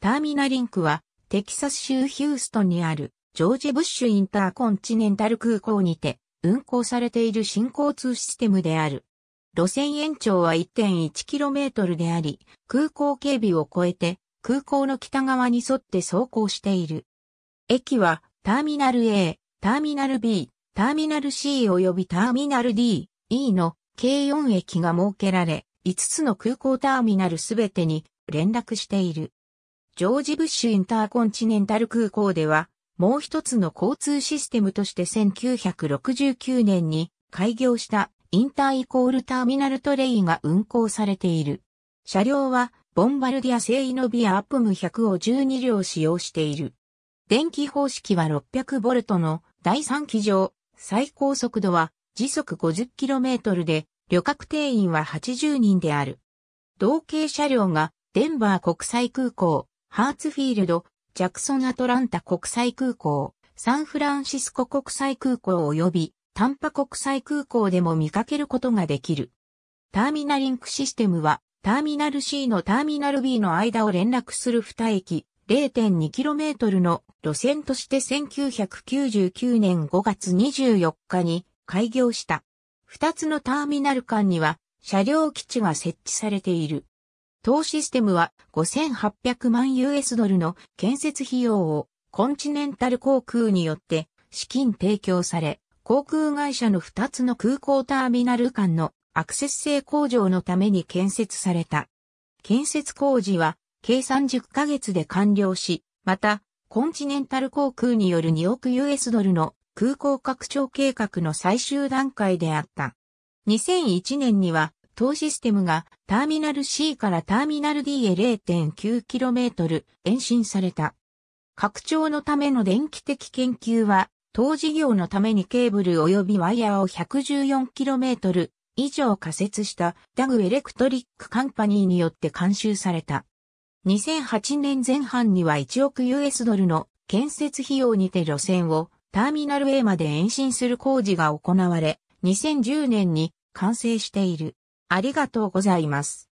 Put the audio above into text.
ターミナリンクは、テキサス州ヒューストンにある、ジョージ・ブッシュ・インターコンチネンタル空港にて、運行されている新交通システムである。路線延長は 1.1km であり、空港警備を超えて、空港の北側に沿って走行している。駅は、ターミナル A、ターミナル B、ターミナル C 及びターミナル D、E の計4駅が設けられ、5つの空港ターミナルすべてに連絡している。ジョージ・ブッシュ・インターコンチネンタル空港では、もう一つの交通システムとして1969年に開業したインターイコールターミナルトレイが運行されている。車両は、ボンバルディア製イノビアアップム100を12両使用している。電気方式は6 0 0トの第3機上、最高速度は時速 50km で、旅客定員は80人である。同型車両がデンバー国際空港、ハーツフィールド、ジャクソンアトランタ国際空港、サンフランシスコ国際空港及びタンパ国際空港でも見かけることができる。ターミナリンクシステムは、ターミナル C のターミナル B の間を連絡する2駅、0.2km の路線として1999年5月24日に開業した。2つのターミナル間には車両基地が設置されている。当システムは5800万 US ドルの建設費用をコンチネンタル航空によって資金提供され、航空会社の2つの空港ターミナル間のアクセス性向上のために建設された。建設工事は計30ヶ月で完了し、また、コンチネンタル航空による2億 US ドルの空港拡張計画の最終段階であった。2001年には当システムがターミナル C からターミナル D へ 0.9km 延伸された。拡張のための電気的研究は、当事業のためにケーブル及びワイヤーを 114km 以上仮設したダグエレクトリックカンパニーによって監修された。2008年前半には1億 US ドルの建設費用にて路線をターミナル A まで延伸する工事が行われ、2010年に完成している。ありがとうございます。